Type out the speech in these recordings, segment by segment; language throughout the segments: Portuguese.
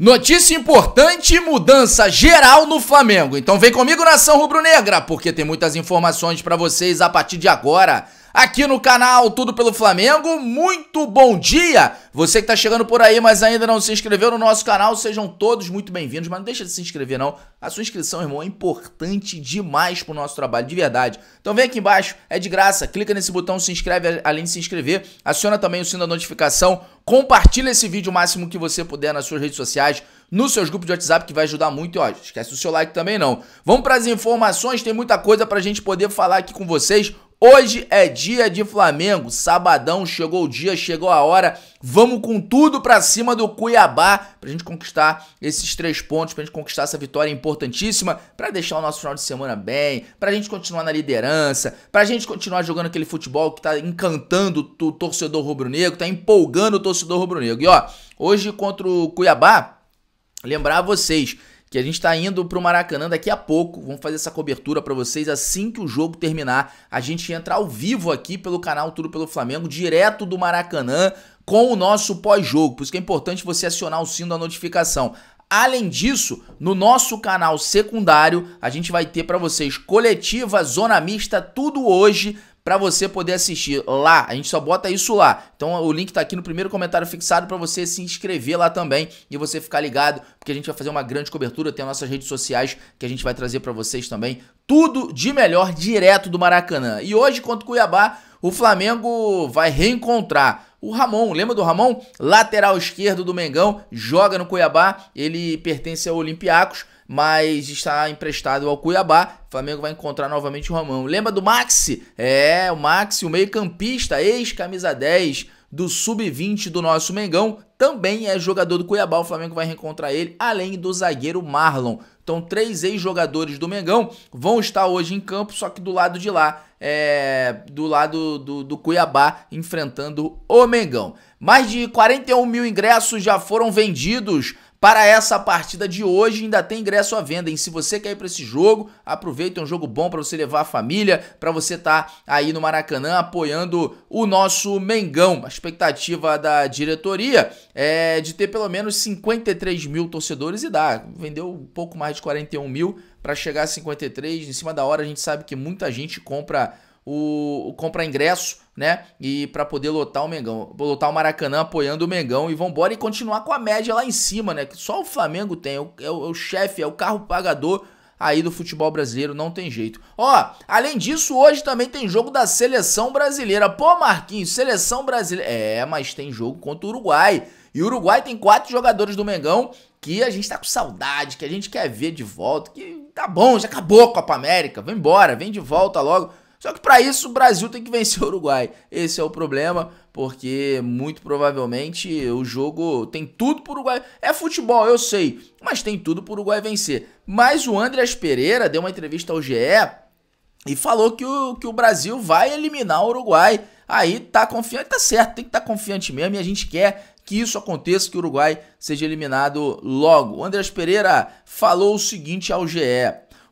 Notícia importante mudança geral no Flamengo. Então vem comigo nação rubro-negra, porque tem muitas informações para vocês a partir de agora aqui no canal Tudo pelo Flamengo. Muito bom dia! Você que está chegando por aí, mas ainda não se inscreveu no nosso canal, sejam todos muito bem-vindos. Mas não deixa de se inscrever, não. A sua inscrição, irmão, é importante demais para o nosso trabalho, de verdade. Então vem aqui embaixo, é de graça. Clica nesse botão, se inscreve, além de se inscrever, aciona também o sino da notificação, compartilha esse vídeo o máximo que você puder nas suas redes sociais, nos seus grupos de WhatsApp, que vai ajudar muito. E, ó, esquece o seu like também não. Vamos para as informações, tem muita coisa para a gente poder falar aqui com vocês. Hoje é dia de Flamengo, sabadão, chegou o dia, chegou a hora. Vamos com tudo para cima do Cuiabá pra gente conquistar esses três pontos, pra gente conquistar essa vitória importantíssima, para deixar o nosso final de semana bem, pra gente continuar na liderança, pra gente continuar jogando aquele futebol que tá encantando o torcedor rubro-negro, tá empolgando o torcedor rubro-negro. E ó, hoje contra o Cuiabá, lembrar vocês, que a gente está indo para o Maracanã daqui a pouco. Vamos fazer essa cobertura para vocês assim que o jogo terminar. A gente entra ao vivo aqui pelo canal Tudo pelo Flamengo, direto do Maracanã, com o nosso pós-jogo. Por isso que é importante você acionar o sino da notificação. Além disso, no nosso canal secundário, a gente vai ter para vocês coletiva, zona mista, tudo hoje para você poder assistir lá. A gente só bota isso lá. Então o link tá aqui no primeiro comentário fixado para você se inscrever lá também e você ficar ligado, porque a gente vai fazer uma grande cobertura, tem nossas redes sociais que a gente vai trazer para vocês também tudo de melhor direto do Maracanã. E hoje contra o Cuiabá, o Flamengo vai reencontrar o Ramon, lembra do Ramon? Lateral esquerdo do Mengão, joga no Cuiabá, ele pertence ao Olympiacos, mas está emprestado ao Cuiabá. O Flamengo vai encontrar novamente o Romão. Lembra do Maxi? É, o Maxi, o meio-campista, ex-camisa 10 do sub-20 do nosso Mengão, também é jogador do Cuiabá. O Flamengo vai reencontrar ele, além do zagueiro Marlon. Então, três ex-jogadores do Mengão vão estar hoje em campo, só que do lado de lá, é, do lado do, do Cuiabá, enfrentando o Mengão. Mais de 41 mil ingressos já foram vendidos para essa partida de hoje ainda tem ingresso à venda, hein? Se você quer ir para esse jogo, aproveita, é um jogo bom para você levar a família, para você estar tá aí no Maracanã apoiando o nosso Mengão. A expectativa da diretoria é de ter pelo menos 53 mil torcedores e dá. Vendeu um pouco mais de 41 mil para chegar a 53. Em cima da hora a gente sabe que muita gente compra o, o comprar ingresso, né? E para poder lotar o Mengão, lotar o Maracanã apoiando o Mengão e vambora e continuar com a média lá em cima, né? Que só o Flamengo tem, é o, é o, é o chefe, é o carro pagador aí do futebol brasileiro, não tem jeito. Ó, além disso, hoje também tem jogo da seleção brasileira. Pô, Marquinhos, seleção brasileira. É, mas tem jogo contra o Uruguai. E o Uruguai tem quatro jogadores do Mengão que a gente tá com saudade, que a gente quer ver de volta, que tá bom, já acabou a Copa América, vem embora, vem de volta logo. Só que para isso o Brasil tem que vencer o Uruguai. Esse é o problema, porque muito provavelmente o jogo tem tudo para o Uruguai. É futebol, eu sei, mas tem tudo para o Uruguai vencer. Mas o Andreas Pereira deu uma entrevista ao GE e falou que o, que o Brasil vai eliminar o Uruguai. Aí tá confiante, tá certo, tem que estar tá confiante mesmo e a gente quer que isso aconteça, que o Uruguai seja eliminado logo. O Andreas Pereira falou o seguinte ao GE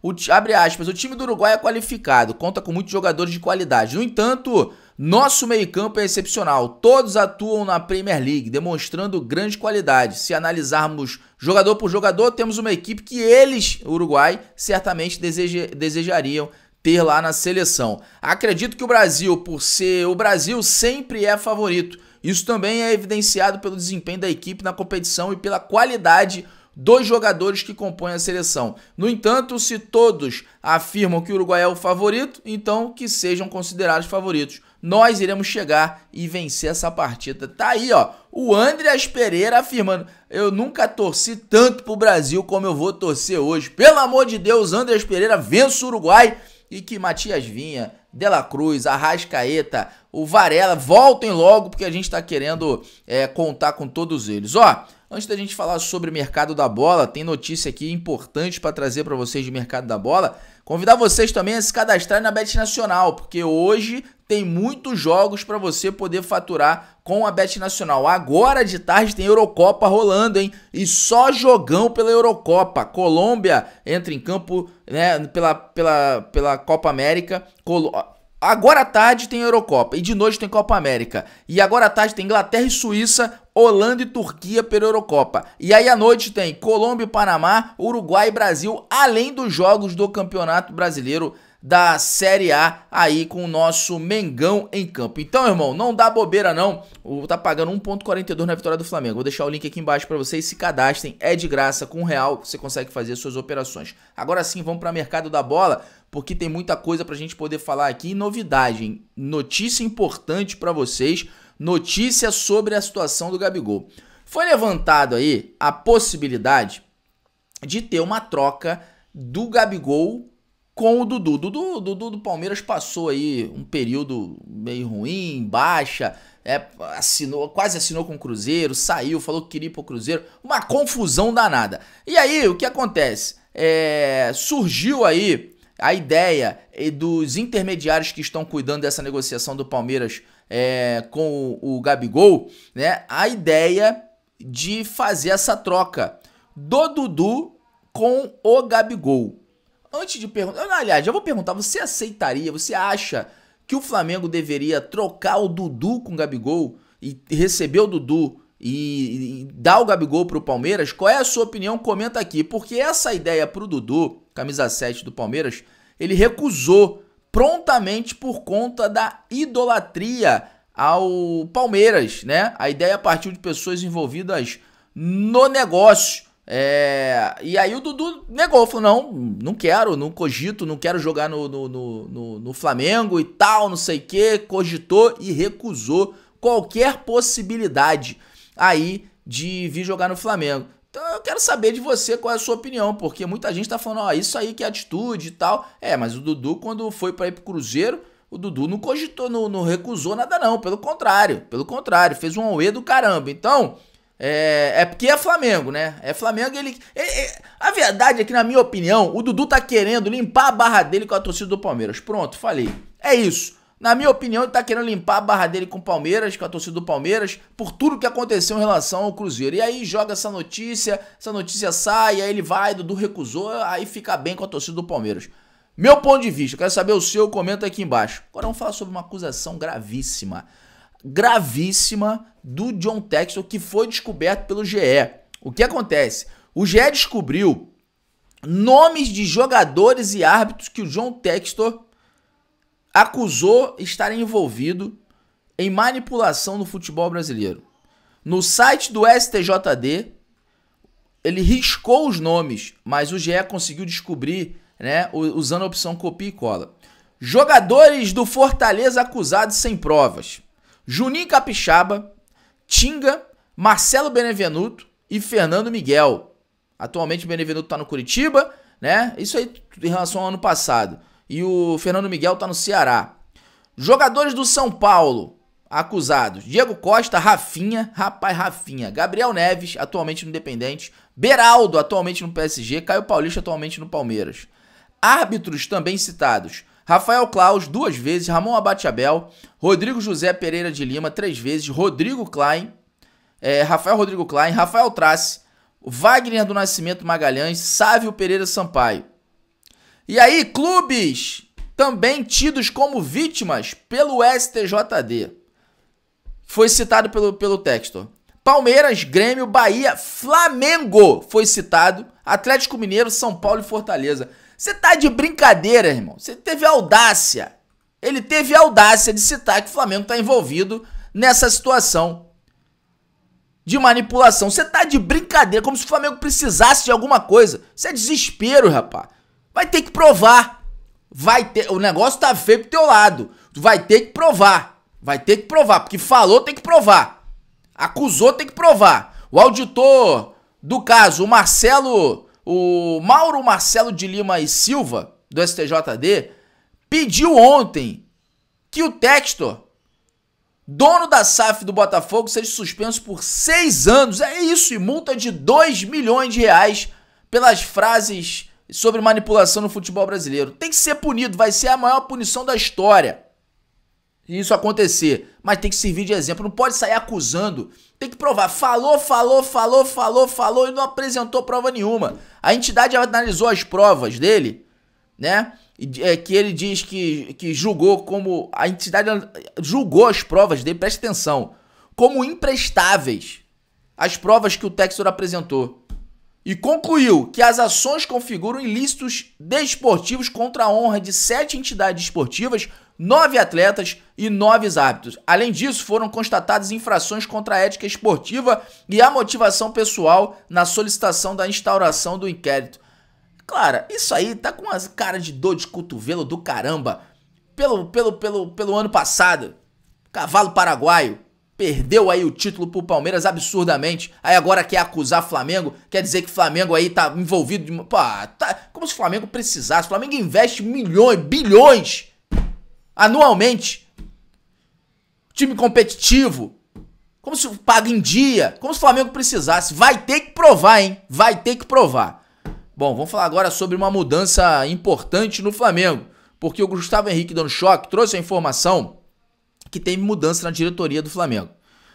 o, abre aspas, o time do Uruguai é qualificado, conta com muitos jogadores de qualidade. No entanto, nosso meio-campo é excepcional. Todos atuam na Premier League, demonstrando grande qualidade. Se analisarmos jogador por jogador, temos uma equipe que eles, Uruguai, certamente deseja, desejariam ter lá na seleção. Acredito que o Brasil, por ser o Brasil, sempre é favorito. Isso também é evidenciado pelo desempenho da equipe na competição e pela qualidade dois jogadores que compõem a seleção. No entanto, se todos afirmam que o Uruguai é o favorito, então que sejam considerados favoritos. Nós iremos chegar e vencer essa partida. Tá aí, ó, o Andreas Pereira afirmando: "Eu nunca torci tanto pro Brasil como eu vou torcer hoje. Pelo amor de Deus, Andreas Pereira vence o Uruguai." E que Matias Vinha, Dela Cruz, Arrascaeta, o Varela voltem logo porque a gente está querendo é, contar com todos eles. Ó, Antes da gente falar sobre o mercado da bola, tem notícia aqui importante para trazer para vocês de mercado da bola. Convidar vocês também a se cadastrar na Bet Nacional, porque hoje tem muitos jogos para você poder faturar com a Bet Nacional. Agora de tarde tem Eurocopa rolando, hein? E só jogão pela Eurocopa. Colômbia entra em campo, né, pela, pela, pela Copa América. Agora à tarde tem Eurocopa e de noite tem Copa América. E agora à tarde tem Inglaterra e Suíça, Holanda e Turquia pela Eurocopa. E aí à noite tem Colômbia e Panamá, Uruguai e Brasil, além dos jogos do Campeonato Brasileiro da Série A aí com o nosso Mengão em campo. Então, irmão, não dá bobeira não. O tá pagando 1.42 na vitória do Flamengo. Vou deixar o link aqui embaixo para vocês se cadastrem. É de graça, com um real você consegue fazer suas operações. Agora sim, vamos para mercado da bola, porque tem muita coisa pra gente poder falar aqui, novidade, notícia importante para vocês, notícia sobre a situação do Gabigol. Foi levantado aí a possibilidade de ter uma troca do Gabigol com o Dudu. Dudu, Dudu do Palmeiras passou aí um período meio ruim, baixa, é, assinou, quase assinou com o Cruzeiro, saiu, falou que queria ir pro Cruzeiro, uma confusão danada. E aí, o que acontece? É, surgiu aí a ideia dos intermediários que estão cuidando dessa negociação do Palmeiras é, com o, o Gabigol, né? A ideia de fazer essa troca do Dudu com o Gabigol. Antes de perguntar, aliás, já vou perguntar, você aceitaria, você acha que o Flamengo deveria trocar o Dudu com o Gabigol e receber o Dudu e, e dar o Gabigol pro Palmeiras? Qual é a sua opinião? Comenta aqui, porque essa ideia pro Dudu, camisa 7 do Palmeiras, ele recusou prontamente por conta da idolatria ao Palmeiras, né? A ideia partiu de pessoas envolvidas no negócio. É, e aí o Dudu negou, falou: não, não quero, não cogito, não quero jogar no, no, no, no Flamengo e tal, não sei o que. Cogitou e recusou qualquer possibilidade aí de vir jogar no Flamengo. Então eu quero saber de você qual é a sua opinião, porque muita gente tá falando, ó, oh, isso aí que é atitude e tal. É, mas o Dudu, quando foi para ir pro Cruzeiro, o Dudu não cogitou, não, não recusou nada, não. Pelo contrário, pelo contrário, fez um E do caramba. Então. É, é porque é Flamengo, né? É Flamengo ele, ele, é, ele, é, A verdade é que, na minha opinião, o Dudu tá querendo limpar a barra dele com a torcida do Palmeiras. Pronto, falei. É isso. Na minha opinião, ele tá querendo limpar a barra dele com o Palmeiras, com a torcida do Palmeiras, por tudo que aconteceu em relação ao Cruzeiro. E aí joga essa notícia, essa notícia sai, aí ele vai, Dudu recusou, aí fica bem com a torcida do Palmeiras. Meu ponto de vista, quero saber o seu, comenta aqui embaixo. Agora vamos falar sobre uma acusação gravíssima. Gravíssima do John Textor que foi descoberto pelo GE. O que acontece? O GE descobriu nomes de jogadores e árbitros que o John Textor acusou estar envolvido em manipulação no futebol brasileiro. No site do STJD, ele riscou os nomes, mas o GE conseguiu descobrir, né, usando a opção copia e cola. Jogadores do Fortaleza acusados sem provas. Juninho Capixaba, Tinga, Marcelo Benevenuto e Fernando Miguel. Atualmente o Benevenuto está no Curitiba, né? Isso aí em relação ao ano passado. E o Fernando Miguel está no Ceará. Jogadores do São Paulo acusados: Diego Costa, Rafinha, rapaz Rafinha, Gabriel Neves, atualmente no Independente, Beraldo, atualmente no PSG, Caio Paulista, atualmente no Palmeiras. Árbitros também citados: Rafael Claus duas vezes, Ramon Abateabel, Rodrigo José Pereira de Lima três vezes, Rodrigo Klein, é, Rafael Rodrigo Klein, Rafael Trace, Wagner do Nascimento Magalhães, Sávio Pereira Sampaio. E aí, clubes também tidos como vítimas pelo STJD. Foi citado pelo, pelo texto. Palmeiras, Grêmio, Bahia, Flamengo foi citado. Atlético Mineiro, São Paulo e Fortaleza. Você tá de brincadeira, irmão. Você teve audácia. Ele teve audácia de citar que o Flamengo tá envolvido nessa situação de manipulação. Você tá de brincadeira, como se o Flamengo precisasse de alguma coisa. Isso é desespero, rapaz. Vai ter que provar. Vai ter, o negócio tá feio pro teu lado. Tu vai ter que provar. Vai ter que provar, porque falou tem que provar. Acusou tem que provar. O auditor do caso, o Marcelo o Mauro Marcelo de Lima e Silva, do STJD, pediu ontem que o Textor, dono da SAF do Botafogo, seja suspenso por seis anos. É isso, e multa de 2 milhões de reais pelas frases sobre manipulação no futebol brasileiro. Tem que ser punido, vai ser a maior punição da história isso acontecer. Mas tem que servir de exemplo, não pode sair acusando. Tem que provar. Falou, falou, falou, falou, falou e não apresentou prova nenhuma. A entidade analisou as provas dele, né? É, que ele diz que, que julgou como. A entidade julgou as provas dele, presta atenção, como imprestáveis as provas que o Textor apresentou e concluiu que as ações configuram ilícitos desportivos contra a honra de sete entidades esportivas, nove atletas e nove árbitros. Além disso, foram constatadas infrações contra a ética esportiva e a motivação pessoal na solicitação da instauração do inquérito. Cara, isso aí tá com as cara de dor de cotovelo do caramba. Pelo, pelo, pelo, pelo ano passado, cavalo paraguaio, perdeu aí o título pro Palmeiras absurdamente. Aí agora quer acusar Flamengo, quer dizer que Flamengo aí tá envolvido de tá como se o Flamengo precisasse. O Flamengo investe milhões, bilhões anualmente. Time competitivo. Como se paga em dia, como se o Flamengo precisasse. Vai ter que provar, hein? Vai ter que provar. Bom, vamos falar agora sobre uma mudança importante no Flamengo, porque o Gustavo Henrique dando choque trouxe a informação que tem mudança na diretoria do Flamengo.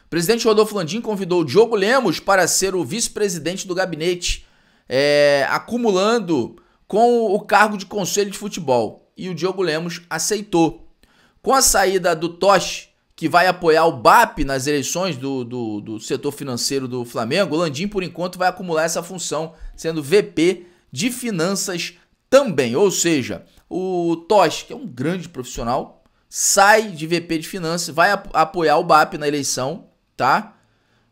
O presidente Rodolfo Landim convidou o Diogo Lemos para ser o vice-presidente do gabinete, é, acumulando com o cargo de conselho de futebol. E o Diogo Lemos aceitou. Com a saída do Toche, que vai apoiar o BAP nas eleições do, do, do setor financeiro do Flamengo, Landim, por enquanto, vai acumular essa função, sendo VP de Finanças também. Ou seja, o Tosh, que é um grande profissional, sai de VP de Finanças, vai apoiar o BAP na eleição, tá?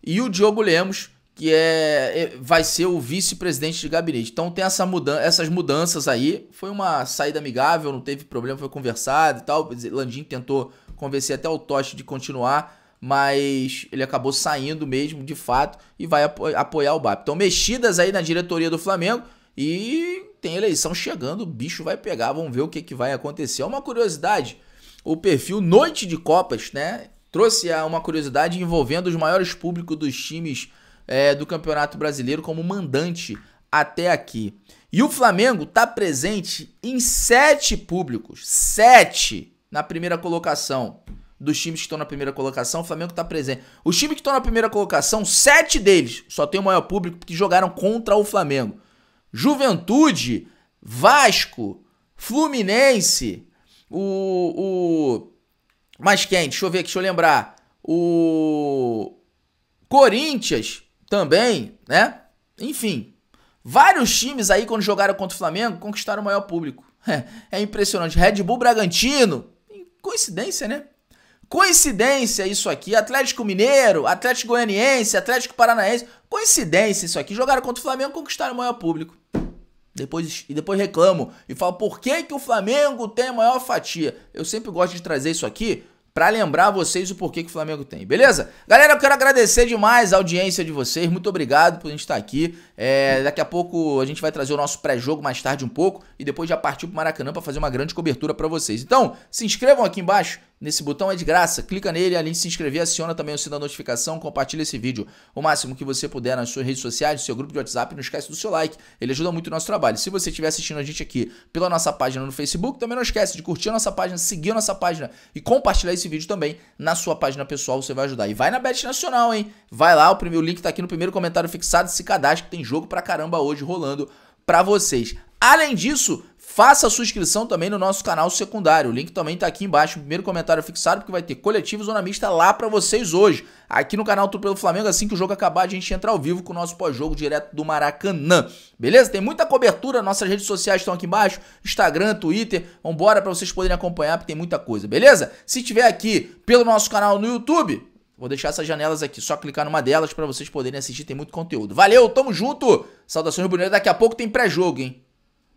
E o Diogo Lemos, que é, é, vai ser o vice-presidente de gabinete. Então tem essa mudan essas mudanças aí. Foi uma saída amigável, não teve problema, foi conversado e tal. Landim tentou convencer até o Toche de continuar, mas ele acabou saindo mesmo, de fato, e vai apoiar o BAP. Então mexidas aí na diretoria do Flamengo e tem eleição chegando, o bicho vai pegar, vamos ver o que, que vai acontecer. É uma curiosidade o perfil Noite de Copas, né? Trouxe uma curiosidade envolvendo os maiores públicos dos times é, do Campeonato Brasileiro como mandante até aqui. E o Flamengo está presente em sete públicos. Sete na primeira colocação. Dos times que estão na primeira colocação, o Flamengo está presente. Os times que estão na primeira colocação, sete deles só tem o maior público porque jogaram contra o Flamengo. Juventude, Vasco, Fluminense, o, o. Mais quente, Deixa eu ver aqui, deixa eu lembrar. O. Corinthians também, né? Enfim. Vários times aí, quando jogaram contra o Flamengo, conquistaram o maior público. É, é impressionante. Red Bull Bragantino. Hum, coincidência, né? Coincidência isso aqui. Atlético Mineiro, Atlético Goianiense, Atlético Paranaense. Coincidência isso aqui. Jogaram contra o Flamengo, conquistaram o maior público. Depois, e depois reclamo e falo por que, que o Flamengo tem a maior fatia. Eu sempre gosto de trazer isso aqui para lembrar vocês o porquê que o Flamengo tem, beleza? Galera, eu quero agradecer demais a audiência de vocês. Muito obrigado por a gente estar aqui. É, daqui a pouco a gente vai trazer o nosso pré-jogo mais tarde um pouco e depois já partir pro Maracanã para fazer uma grande cobertura para vocês. Então, se inscrevam aqui embaixo, nesse botão é de graça, clica nele, além de se inscrever, aciona também o sino da notificação, compartilha esse vídeo o máximo que você puder nas suas redes sociais, no seu grupo de WhatsApp, não esquece do seu like, ele ajuda muito o nosso trabalho. Se você estiver assistindo a gente aqui pela nossa página no Facebook, também não esquece de curtir a nossa página, seguir a nossa página e compartilhar esse vídeo também na sua página pessoal, você vai ajudar. E vai na Bet Nacional, hein? Vai lá, o, primeiro, o link tá aqui no primeiro comentário fixado, se cadastre, tem jogo pra caramba hoje rolando pra vocês. Além disso, faça a sua inscrição também no nosso canal secundário. O link também tá aqui embaixo, primeiro comentário fixado, porque vai ter coletivo Zona Mista lá pra vocês hoje. Aqui no canal Tudo pelo Flamengo, assim que o jogo acabar, a gente entra ao vivo com o nosso pós-jogo direto do Maracanã. Beleza? Tem muita cobertura, nossas redes sociais estão aqui embaixo, Instagram, Twitter. Vambora pra vocês poderem acompanhar, porque tem muita coisa, beleza? Se tiver aqui pelo nosso canal no YouTube, Vou deixar essas janelas aqui, só clicar numa delas para vocês poderem assistir, tem muito conteúdo. Valeu, tamo junto! Saudações rubro daqui a pouco tem pré-jogo, hein?